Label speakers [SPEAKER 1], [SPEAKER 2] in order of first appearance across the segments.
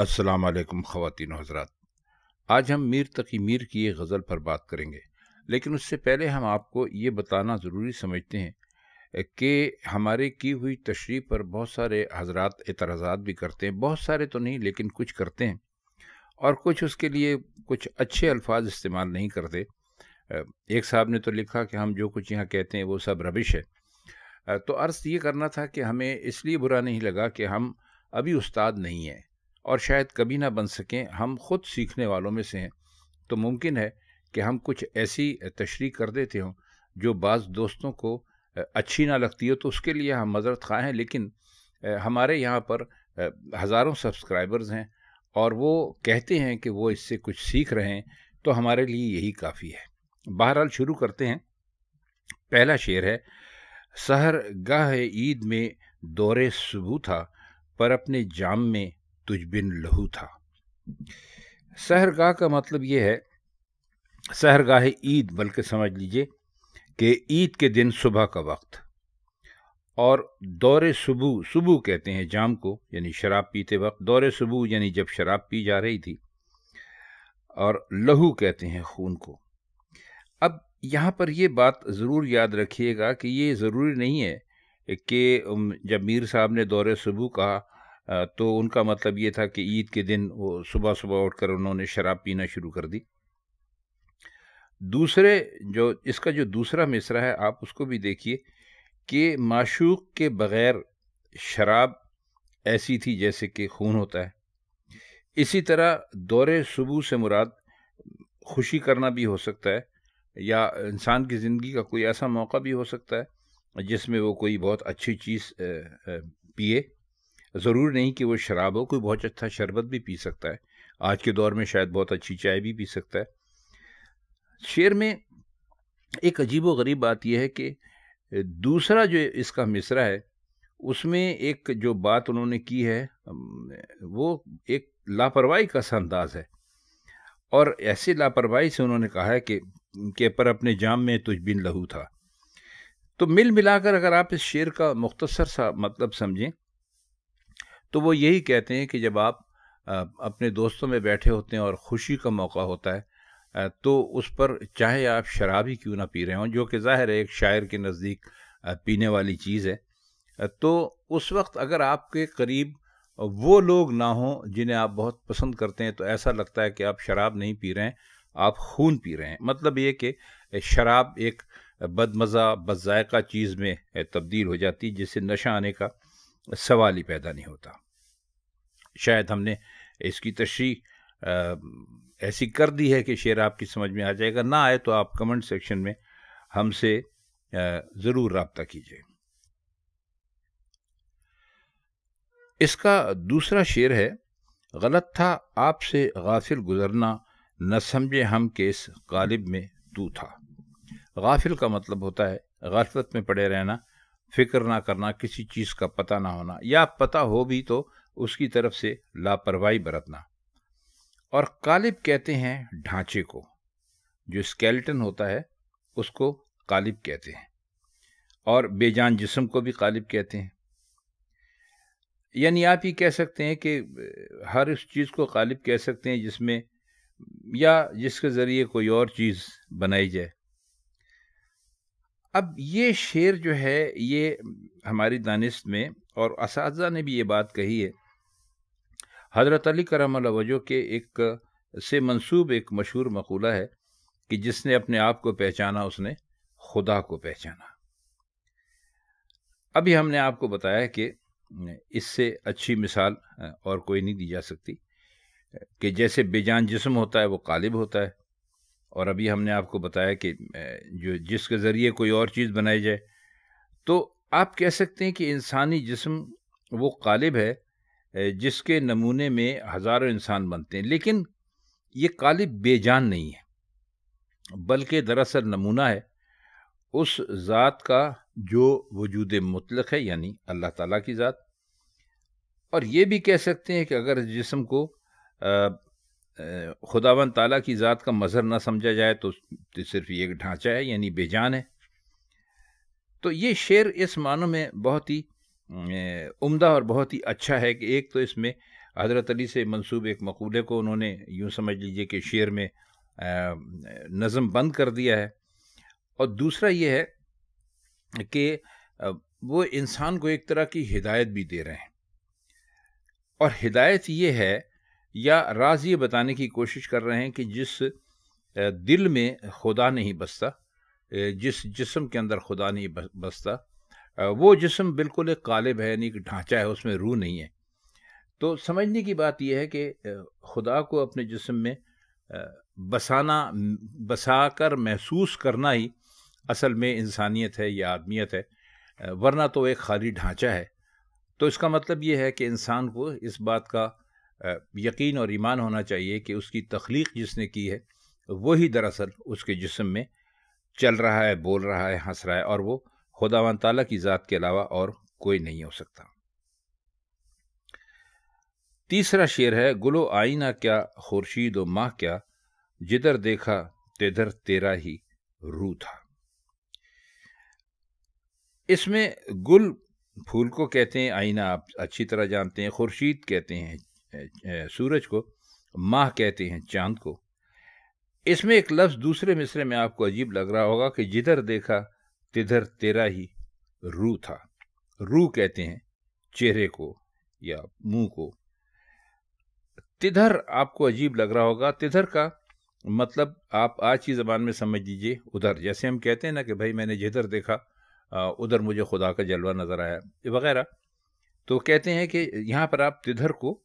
[SPEAKER 1] असलकम ख़वान हजरात आज हम मीर तकी मीर की एक गज़ल पर बात करेंगे लेकिन उससे पहले हम आपको ये बताना ज़रूरी समझते हैं कि हमारे की हुई तशरी पर बहुत सारे हजरात एतराज़ात भी करते हैं बहुत सारे तो नहीं लेकिन कुछ करते हैं और कुछ उसके लिए कुछ अच्छे अल्फाज इस्तेमाल नहीं करते एक साहब ने तो लिखा कि हम जो कुछ यहाँ कहते हैं वो सब रबिश है तो अर्ज़ ये करना था कि हमें इसलिए बुरा नहीं लगा कि हम अभी उस्ताद नहीं हैं और शायद कभी ना बन सकें हम खुद सीखने वालों में से हैं तो मुमकिन है कि हम कुछ ऐसी तशरी कर देते हों जो बाज़ दोस्तों को अच्छी ना लगती हो तो उसके लिए हम मज़रत खाएँ हैं लेकिन हमारे यहाँ पर हज़ारों सब्सक्राइबर्स हैं और वो कहते हैं कि वो इससे कुछ सीख रहे हैं तो हमारे लिए यही काफ़ी है बहरहाल शुरू करते हैं पहला शेर है सहर गाह ईद में दौरे सबू था पर अपने जाम में तुझ बिन लहू था सहरगाह का मतलब ये है सहरगाह ईद बल्कि समझ लीजिए कि ईद के दिन सुबह का वक्त और दौरे सुबह सुबह कहते हैं जाम को यानी शराब पीते वक्त दौरे सुबह यानी जब शराब पी जा रही थी और लहू कहते हैं खून को अब यहाँ पर ये बात ज़रूर याद रखिएगा कि ये ज़रूरी नहीं है कि जब मीर साहब ने दौरे सुबह कहा तो उनका मतलब ये था कि ईद के दिन वो सुबह सुबह उठकर उन्होंने शराब पीना शुरू कर दी दूसरे जो इसका जो दूसरा मिसरा है आप उसको भी देखिए कि माशूक के बग़ैर शराब ऐसी थी जैसे कि खून होता है इसी तरह दौरे सुबह से मुराद खुशी करना भी हो सकता है या इंसान की ज़िंदगी का कोई ऐसा मौका भी हो सकता है जिसमें वो कोई बहुत अच्छी चीज़ पिए ज़रूर नहीं कि वो शराब हो कोई बहुत अच्छा शरबत भी पी सकता है आज के दौर में शायद बहुत अच्छी चाय भी पी सकता है शेर में एक अजीब व गरीब बात यह है कि दूसरा जो इसका मिसरा है उसमें एक जो बात उन्होंने की है वो एक लापरवाही का सा अंदाज है और ऐसी लापरवाही से उन्होंने कहा है कि के पर अपने जाम में तुझ बिन लहू था तो मिल मिलाकर अगर आप इस शेर का मुख्तसर सा मतलब समझें तो वो यही कहते हैं कि जब आप अपने दोस्तों में बैठे होते हैं और ख़ुशी का मौका होता है तो उस पर चाहे आप शराब ही क्यों ना पी रहे हों जो कि ज़ाहिर है एक शायर के नज़दीक पीने वाली चीज़ है तो उस वक्त अगर आपके करीब वो लोग ना हों जिन्हें आप बहुत पसंद करते हैं तो ऐसा लगता है कि आप शराब नहीं पी रहे हैं आप खून पी रहे हैं मतलब ये कि शराब एक बदमज़ा बदजायका चीज़ में तब्दील हो जाती है जिससे नशा आने का सवाल ही पैदा नहीं होता शायद हमने इसकी तशरी ऐसी कर दी है कि शेर आपकी समझ में आ जाएगा ना आए तो आप कमेंट सेक्शन में हमसे ज़रूर रबता कीजिए इसका दूसरा शेर है गलत था आपसे गाफिल गुजरना न समझे हम के इस गालिब में तू था गाफिल का मतलब होता है गफलत में पड़े रहना फिक्र ना करना किसी चीज़ का पता ना होना या पता हो भी तो उसकी तरफ से लापरवाही बरतना और कालिब कहते हैं ढांचे को जो स्केलेटन होता है उसको कालिब कहते हैं और बेजान जिस्म को भी कालिब कहते हैं यानी आप ये कह सकते हैं कि हर उस चीज़ को कालिब कह सकते हैं जिसमें या जिसके ज़रिए कोई और चीज़ बनाई जाए अब ये शेर जो है ये हमारी दानिश में और इस ने भी ये बात कही है हज़रत अली करम वजो के एक से मंसूब एक मशहूर मकूला है कि जिसने अपने आप को पहचाना उसने खुदा को पहचाना अभी हमने आपको बताया कि इससे अच्छी मिसाल और कोई नहीं दी जा सकती कि जैसे बेजान जिस्म होता है वो कालिब होता है और अभी हमने आपको बताया कि जो जिसके ज़रिए कोई और चीज़ बनाई जाए तो आप कह सकते हैं कि इंसानी जिस्म वो कालिब है जिसके नमूने में हज़ारों इंसान बनते हैं लेकिन ये कालिब बेजान नहीं है बल्कि दरअसल नमूना है उस ज़ात का जो वजूद मुतलक है यानी अल्लाह ताला की ज़ात और ये भी कह सकते हैं कि अगर जिसम को खुदावन ताला की ज़ात का मज़र ना समझा जाए तो, तो सिर्फ ये ढांचा है यानी बेजान है तो ये शेर इस मानो में बहुत ही उम्दा और बहुत ही अच्छा है कि एक तो इसमें हज़रत अली से मंसूब एक मकूले को उन्होंने यूँ समझ लीजिए कि शेर में नज़म बंद कर दिया है और दूसरा ये है कि वो इंसान को एक तरह की हिदायत भी दे रहे हैं और हिदायत ये है या राज ये बताने की कोशिश कर रहे हैं कि जिस दिल में खुदा नहीं बसता जिस जिसम के अंदर खुदा नहीं बसता वो जिसम बिल्कुल एक कालिब है एक ढांचा है उसमें रूह नहीं है तो समझने की बात यह है कि खुदा को अपने जिसम में बसाना बसा कर महसूस करना ही असल में इंसानियत है या आदमियत है वरना तो एक खाली ढांचा है तो इसका मतलब ये है कि इंसान को इस बात का यकीन और ईमान होना चाहिए कि उसकी तख्लीक जिसने की है वही दरअसल उसके जिसम में चल रहा है बोल रहा है हंस रहा है और वो खुदावन ताला की ज़ात के अलावा और कोई नहीं हो सकता तीसरा शेर है गुलो आईना क्या खुर्शीद व माह क्या जिधर देखा तिधर तेरा ही रू था इसमें गुल फूल को कहते हैं आईना आप अच्छी तरह जानते हैं खुर्शीद कहते हैं सूरज को माह कहते हैं चांद को इसमें एक लफ्ज़ दूसरे मिसरे में आपको अजीब लग रहा होगा कि जिधर देखा तिधर तेरा ही रू था रू कहते हैं चेहरे को या मुंह को तिधर आपको अजीब लग रहा होगा तिधर का मतलब आप आज की ज़बान में समझ लीजिए उधर जैसे हम कहते हैं ना कि भाई मैंने जिधर देखा उधर मुझे खुदा का जलवा नज़र आया वगैरह तो कहते हैं कि यहाँ पर आप तिधर को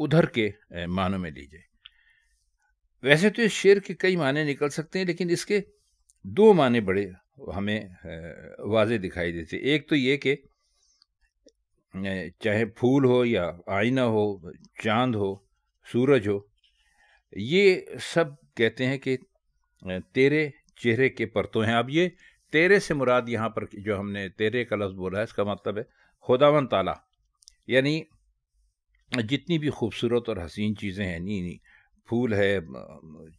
[SPEAKER 1] उधर के मानों में लीजिए वैसे तो इस शेर के कई माने निकल सकते हैं लेकिन इसके दो माने बड़े हमें वाजे दिखाई देते एक तो ये कि चाहे फूल हो या आईना हो चांद हो सूरज हो ये सब कहते हैं कि तेरे चेहरे के परतों हैं अब ये तेरे से मुराद यहाँ पर जो हमने तेरे का लफ्ज़ बोला है इसका मतलब है खुदावन ताला यानी जितनी भी खूबसूरत और हसीन चीज़ें हैं नी फूल है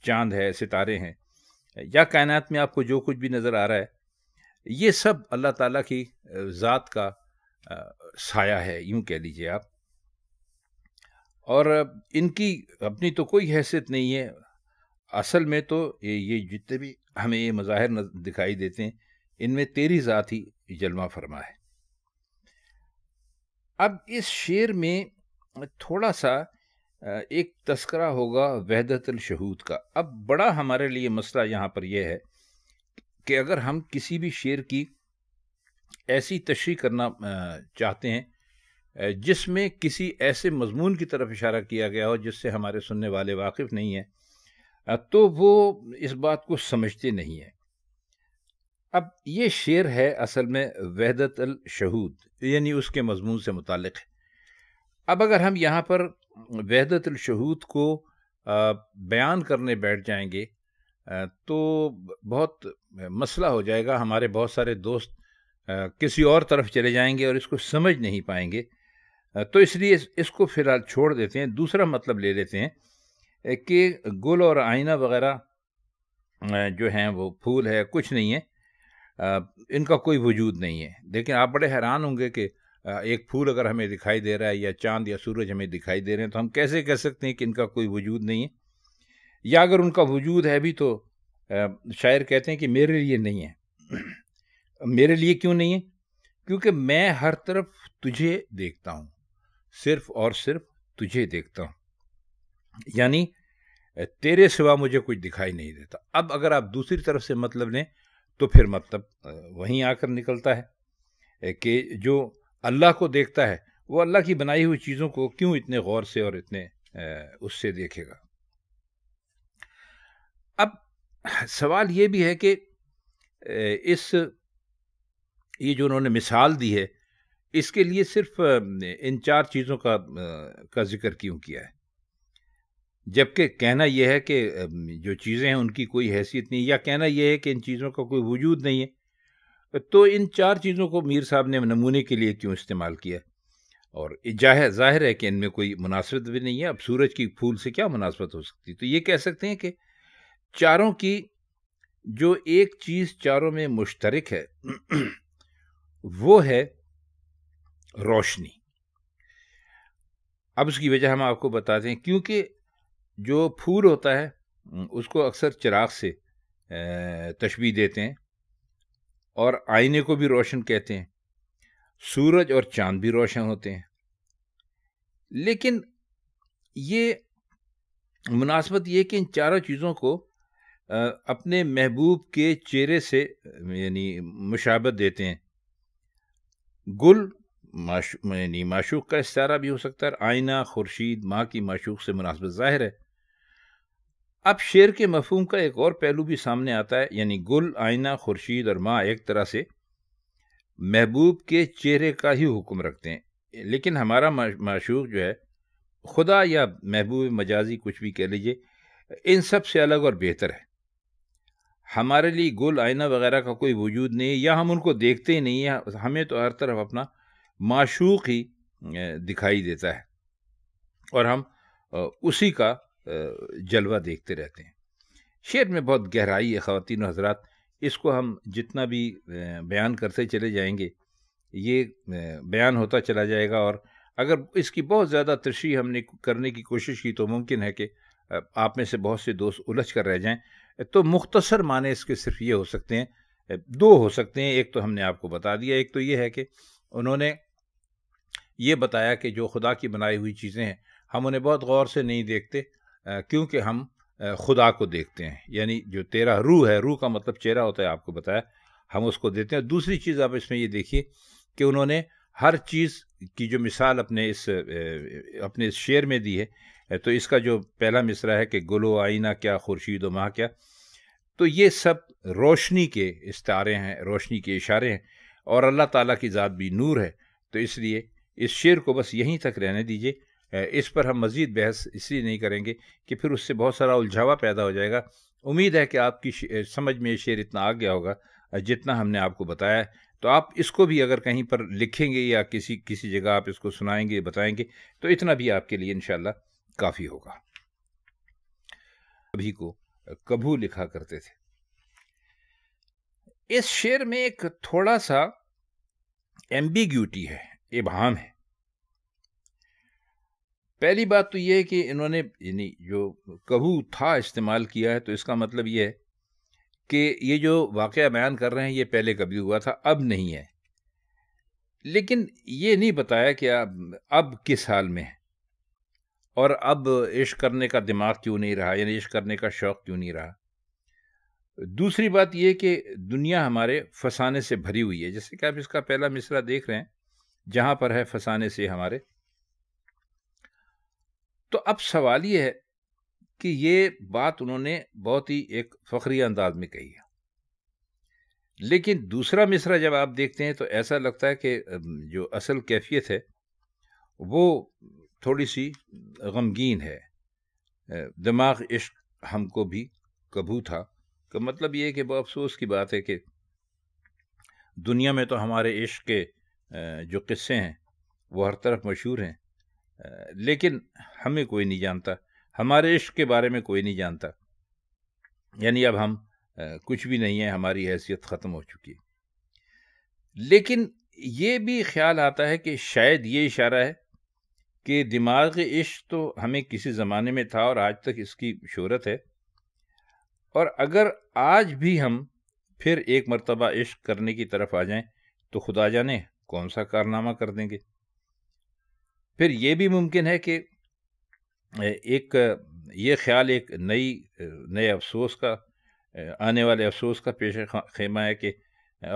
[SPEAKER 1] चांद है सितारे हैं या कायनात में आपको जो कुछ भी नज़र आ रहा है ये सब अल्लाह ताला की ज़ात का साया है यूं कह लीजिए आप और इनकी अपनी तो कोई हैसियत नहीं है असल में तो ये जितने भी हमें ये मज़ाहिर दिखाई देते हैं इनमें तेरी ज़ात ही जलवा फरमा है अब इस शेर में थोड़ा सा एक तस्करा होगा वहदत शहूद का अब बड़ा हमारे लिए मसला यहाँ पर यह है कि अगर हम किसी भी शेर की ऐसी तशरी करना चाहते हैं जिसमें किसी ऐसे मजमून की तरफ इशारा किया गया हो जिससे हमारे सुनने वाले वाकिफ़ नहीं हैं तो वो इस बात को समझते नहीं हैं अब ये शेर है असल में वहदत शहूद यानी उसके मजमून से मुतक़ है अब अगर हम यहाँ पर वहदतलशहूद को बयान करने बैठ जाएंगे तो बहुत मसला हो जाएगा हमारे बहुत सारे दोस्त किसी और तरफ चले जाएंगे और इसको समझ नहीं पाएंगे तो इसलिए इसको फ़िलहाल छोड़ देते हैं दूसरा मतलब ले लेते हैं कि गुल और आईना वगैरह जो हैं वो फूल है कुछ नहीं है इनका कोई वजूद नहीं है लेकिन आप बड़े हैरान होंगे कि एक फूल अगर हमें दिखाई दे रहा है या चांद या सूरज हमें दिखाई दे रहे हैं तो हम कैसे कह सकते हैं कि इनका कोई वजूद नहीं है या अगर उनका वजूद है भी तो शायर कहते हैं कि मेरे लिए नहीं है मेरे लिए क्यों नहीं है क्योंकि मैं हर तरफ तुझे देखता हूँ सिर्फ और सिर्फ तुझे देखता हूँ यानी तेरे सिवा मुझे कुछ दिखाई नहीं देता अब अगर आप दूसरी तरफ से मतलब लें तो फिर मतलब वहीं आकर निकलता है कि जो अल्लाह को देखता है वो अल्लाह की बनाई हुई चीज़ों को क्यों इतने गौर से और इतने उससे देखेगा अब सवाल ये भी है कि इस ये जो उन्होंने मिसाल दी है इसके लिए सिर्फ इन चार चीज़ों का का जिक्र क्यों किया है जबकि कहना यह है कि जो चीज़ें हैं उनकी कोई हैसियत नहीं या कहना यह है कि इन चीज़ों का कोई वजूद नहीं है तो इन चार चीज़ों को मीर साहब ने नमूने के लिए क्यों इस्तेमाल किया और जाहिर जाहिर है कि इनमें कोई मुनासिबत भी नहीं है अब सूरज की फूल से क्या मुनासबत हो सकती तो ये कह सकते हैं कि चारों की जो एक चीज़ चारों में मुश्तरक है वो है रोशनी अब उसकी वजह हम आपको बताते हैं क्योंकि जो फूल होता है उसको अक्सर चिराग से तशबी देते हैं और आईने को भी रोशन कहते हैं सूरज और चांद भी रोशन होते हैं लेकिन ये मुनासबत ये कि इन चारों चीज़ों को अपने महबूब के चेहरे से यानी मुशाबत देते हैं गुल माशू यानी माशूक का इस्तारा भी हो सकता है आईना खुर्शीद माँ की माशूक से मुनासबत ज़ाहिर है अब शेर के मफहम का एक और पहलू भी सामने आता है यानी गुल आईना खुर्शीद और माँ एक तरह से महबूब के चेहरे का ही हुक्म रखते हैं लेकिन हमारा माशूक जो है खुदा या महबूब मजाजी कुछ भी कह लीजिए इन सब से अलग और बेहतर है हमारे लिए गुल आईना वगैरह का कोई वजूद नहीं है या हम उनको देखते ही नहीं हैं हमें तो हर तरफ अपना माशूक ही दिखाई देता है और हम उसी का जलवा देखते रहते हैं शेर में बहुत गहराई है ख़वान हजरात इसको हम जितना भी बयान करते चले जाएंगे ये बयान होता चला जाएगा और अगर इसकी बहुत ज़्यादा तशरी हमने करने की कोशिश की तो मुमकिन है कि आप में से बहुत से दोस्त उलझ कर रह जाएं तो मुख्तसर माने इसके सिर्फ ये हो सकते हैं दो हो सकते हैं एक तो हमने आपको बता दिया एक तो ये है कि उन्होंने ये बताया कि जो खुदा की बनाई हुई चीज़ें हैं हम उन्हें बहुत गौर से नहीं देखते क्योंकि हम खुदा को देखते हैं यानी जो तेरा रूह है रूह का मतलब चेहरा होता है आपको बताया हम उसको देते हैं दूसरी चीज़ आप इसमें ये देखिए कि उन्होंने हर चीज़ की जो मिसाल अपने इस अपने इस शेर में दी है तो इसका जो पहला मिसरा है कि गुलो आईना क्या खुर्शीद व माह क्या तो ये सब रोशनी के इस्तारे हैं रोशनी के इशारे हैं और अल्लाह ताला की ज़ात भी नूर है तो इसलिए इस शेर को बस यहीं तक रहने दीजिए इस पर हम मज़ीद बहस इसलिए नहीं करेंगे कि फिर उससे बहुत सारा उलझावा पैदा हो जाएगा उम्मीद है कि आपकी समझ में ये शेर इतना आ गया होगा जितना हमने आपको बताया है तो आप इसको भी अगर कहीं पर लिखेंगे या किसी किसी जगह आप इसको सुनाएंगे बताएंगे तो इतना भी आपके लिए इन काफ़ी होगा अभी को कभू लिखा करते थे इस शेर में एक थोड़ा सा एम्बिग्यूटी है इबहम है पहली बात तो ये है कि इन्होंने यानी जो कबू था इस्तेमाल किया है तो इसका मतलब ये है कि ये जो वाक़ बयान कर रहे हैं ये पहले कभी हुआ था अब नहीं है लेकिन ये नहीं बताया कि अब अब किस हाल में है और अब इश्क करने का दिमाग क्यों नहीं रहा यानी इश्क करने का शौक़ क्यों नहीं रहा दूसरी बात यह कि दुनिया हमारे फसाने से भरी हुई है जैसे कि आप इसका पहला मिसरा देख रहे हैं जहाँ पर है फसाने से हमारे अब सवाल ये है कि ये बात उन्होंने बहुत ही एक फखरी अंदाज में कही है लेकिन दूसरा मिसरा जब आप देखते हैं तो ऐसा लगता है कि जो असल कैफियत है वो थोड़ी सी गमगीन है दिमाग इश्क हमको भी कबू था का मतलब ये कि बहुत अफसोस की बात है कि दुनिया में तो हमारे इश्क के जो किस्से हैं वो हर तरफ मशहूर हैं लेकिन हमें कोई नहीं जानता हमारे इश्क के बारे में कोई नहीं जानता यानी अब हम कुछ भी नहीं है हमारी हैसियत ख़त्म हो चुकी है लेकिन ये भी ख्याल आता है कि शायद ये इशारा है कि दिमाग इश्क तो हमें किसी ज़माने में था और आज तक इसकी शहरत है और अगर आज भी हम फिर एक मरतबा इश्क करने की तरफ आ जाएं तो खुदा जाने कौन सा कारनामा कर देंगे फिर ये भी मुमकिन है कि एक ये ख्याल एक नई नए अफसोस का आने वाले अफसोस का पेश खेमा है कि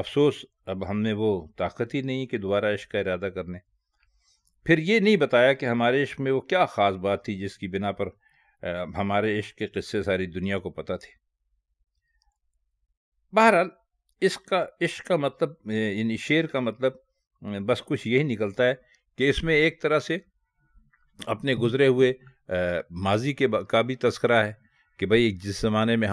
[SPEAKER 1] अफसोस अब हमने वो ताकत ही नहीं कि दोबारा इश्क का इरादा कर लें फिर ये नहीं बताया कि हमारे इश्क में वो क्या ख़ास बात थी जिसकी बिना पर हमारे इश्क के किस्से सारी दुनिया को पता थे बहरहाल इसका इश्क का मतलब इन शेर का मतलब बस कुछ यही निकलता है कि इसमें एक तरह से अपने गुजरे हुए माजी के का भी तस्करा है कि भाई जिस ज़माने में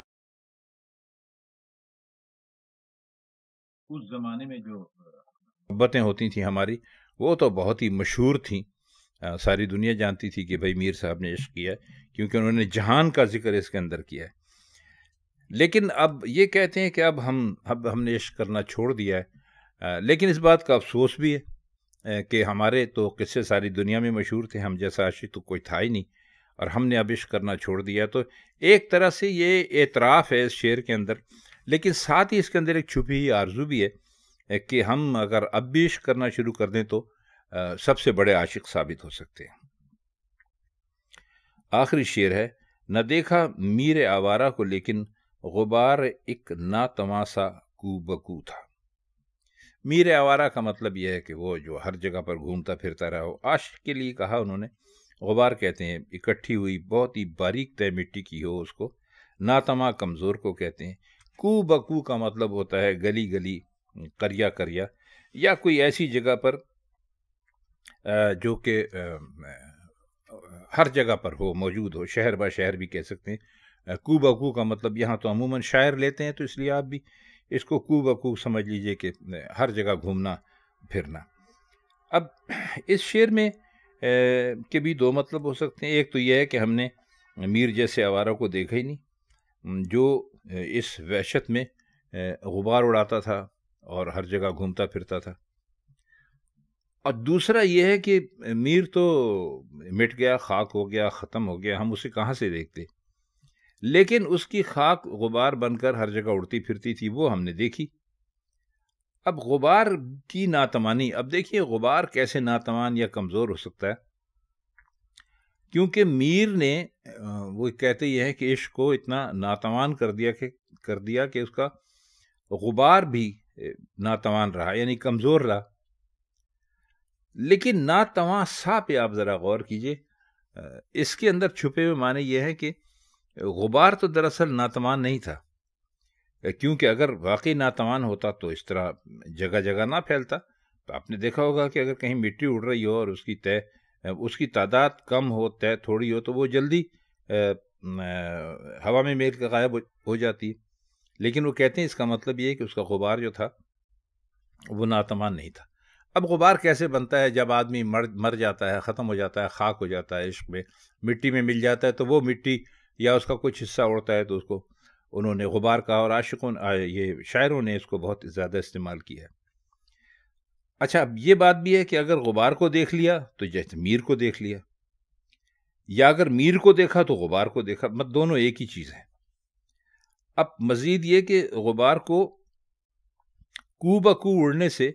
[SPEAKER 1] उस ज़माने में जो मोहब्बतें होती थी हमारी वो तो बहुत ही मशहूर थी आ, सारी दुनिया जानती थी कि भाई मीर साहब ने इश्क किया है क्योंकि उन्होंने जहान का जिक्र इसके अंदर किया है लेकिन अब ये कहते हैं कि अब हम अब हमने इश्क करना छोड़ दिया है आ, लेकिन इस बात का अफसोस भी है कि हमारे तो किस्से सारी दुनिया में मशहूर थे हम जैसा आशिक तो कोई था ही नहीं और हमने अब इश्क करना छोड़ दिया तो एक तरह से ये एतराफ़ है इस शेर के अंदर लेकिन साथ ही इसके अंदर एक छुपी हुई आरजू भी है कि हम अगर अब भी इश्क करना शुरू कर दें तो सबसे बड़े आशिक साबित हो सकते हैं आखिरी शेर है न देखा मीर आवारा को लेकिन गुबार एक कू बकू था मीर आवारा का मतलब यह है कि वो जो हर जगह पर घूमता फिरता रहा हो आश के लिए कहा उन्होंने गबार कहते हैं इकट्ठी हुई बहुत ही बारीक तय मिट्टी की हो उसको नातमा कमज़ोर को कहते हैं कू बकू का मतलब होता है गली गली करिया करिया या कोई ऐसी जगह पर जो कि हर जगह पर हो मौजूद हो शहर ब शहर भी कह सकते हैं कू बकू का मतलब यहाँ तो अमूमन शायर लेते हैं तो इसलिए आप भी इसको कूबकूब समझ लीजिए कि हर जगह घूमना फिरना अब इस शेर में के भी दो मतलब हो सकते हैं एक तो यह है कि हमने मीर जैसे आवारा को देखा ही नहीं जो इस वहशत में गुबार उड़ाता था और हर जगह घूमता फिरता था और दूसरा यह है कि मीर तो मिट गया खाक हो गया ख़त्म हो गया हम उसे कहाँ से देखते लेकिन उसकी खाक गुबार बनकर हर जगह उड़ती फिरती थी वो हमने देखी अब गुबार की नातमानी अब देखिए गुबार कैसे नातमान या कमज़ोर हो सकता है क्योंकि मीर ने वो कहते हैं कि इश्क को इतना नातवान कर दिया कि कर दिया कि उसका गुबार भी नातवान रहा यानी कमज़ोर रहा लेकिन नातवा सा पे आप ज़रा गौर कीजिए इसके अंदर छुपे हुए माने यह है कि गुबार तो दरअसल नातवान नहीं था क्योंकि अगर वाकई नातवान होता तो इस तरह जगह जगह ना फैलता तो आपने देखा होगा कि अगर कहीं मिट्टी उड़ रही हो और उसकी तय उसकी तादाद कम हो तय थोड़ी हो तो वो जल्दी हवा में मेल के गायब हो जाती है लेकिन वो कहते हैं इसका मतलब ये है कि उसका गुबार जो था वो नातमान नहीं था अब गुबार कैसे बनता है जब आदमी मर मर जाता है ख़त्म हो जाता है खाक हो जाता है इश्क में मिट्टी में मिल जाता है तो वो मिट्टी या उसका कुछ हिस्सा उड़ता है तो उसको उन्होंने गुबार कहा और आशिकों ये शायरों ने इसको बहुत ज़्यादा इस्तेमाल किया है अच्छा अब ये बात भी है कि अगर गुबार को देख लिया तो जैसे मीर को देख लिया या अगर मीर को देखा तो गुबार को देखा मत दोनों एक ही चीज़ है अब मज़ीद ये कि गुबार को कू बकू उड़ने से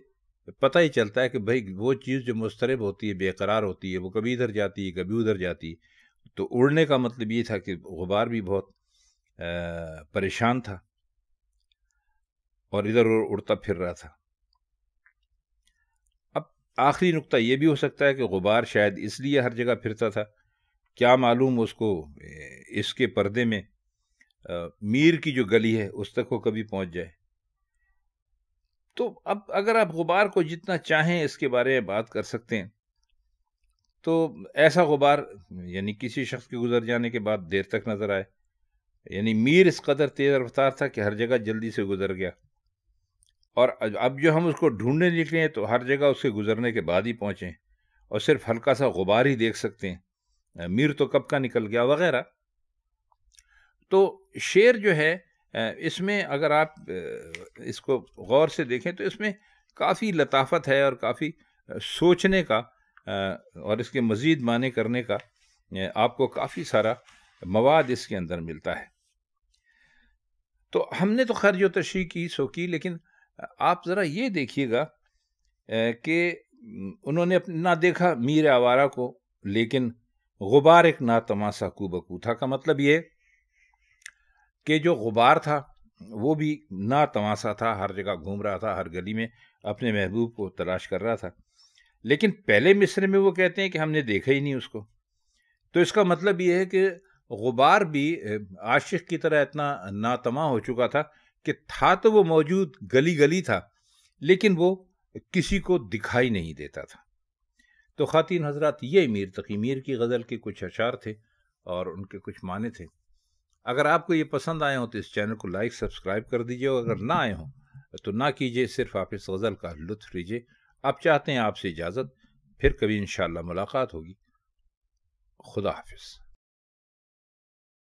[SPEAKER 1] पता ही चलता है कि भाई वो चीज़ जो मुस्तरब होती है बेकरार होती है वो कभी इधर जाती है कभी उधर जाती है तो उड़ने का मतलब ये था कि गुबार भी बहुत परेशान था और इधर उधर उड़ता फिर रहा था अब आखिरी नुक्ता ये भी हो सकता है कि गुबार शायद इसलिए हर जगह फिरता था क्या मालूम उसको इसके पर्दे में मीर की जो गली है उस तक वो कभी पहुंच जाए तो अब अगर आप गुबार को जितना चाहें इसके बारे में बात कर सकते हैं तो ऐसा गुबार यानी किसी शख्स के गुजर जाने के बाद देर तक नजर आए यानी मीर इस कदर तेज़ रफ्तार था कि हर जगह जल्दी से गुजर गया और अब जो हम उसको ढूंढने निकले तो हर जगह उसके गुजरने के बाद ही पहुँचे और सिर्फ हल्का सा गुबार ही देख सकते हैं मीर तो कब का निकल गया वगैरह तो शेर जो है इसमें अगर आप इसको गौर से देखें तो इसमें काफ़ी लताफत है और काफ़ी सोचने का और इसके मज़ीद माने करने का आपको काफ़ी सारा मवाद इसके अंदर मिलता है तो हमने तो खैर जो तशरी की सो की लेकिन आप ज़रा ये देखिएगा कि उन्होंने ना देखा मीर आवारा को लेकिन गुबार एक ना तमाशा को बकू था का मतलब ये कि जो गुबार था वो भी ना तमाशा था हर जगह घूम रहा था हर गली में अपने महबूब को तलाश कर रहा था लेकिन पहले मिस्र में वो कहते हैं कि हमने देखा ही नहीं उसको तो इसका मतलब ये है कि गुबार भी आशिक की तरह इतना नातमा हो चुका था कि था तो वो मौजूद गली गली था लेकिन वो किसी को दिखाई नहीं देता था तो ख़ातिन हजरत ये मीर तकी मीर की गज़ल के कुछ अशार थे और उनके कुछ माने थे अगर आपको ये पसंद आए हों तो इस चैनल को लाइक सब्सक्राइब कर दीजिए और अगर ना आए हों तो ना कीजिए सिर्फ आप इस गज़ल का लुत्फ लीजिए आप चाहते हैं आपसे इजाज़त फिर कभी इन मुलाकात होगी खुदा हाफिज़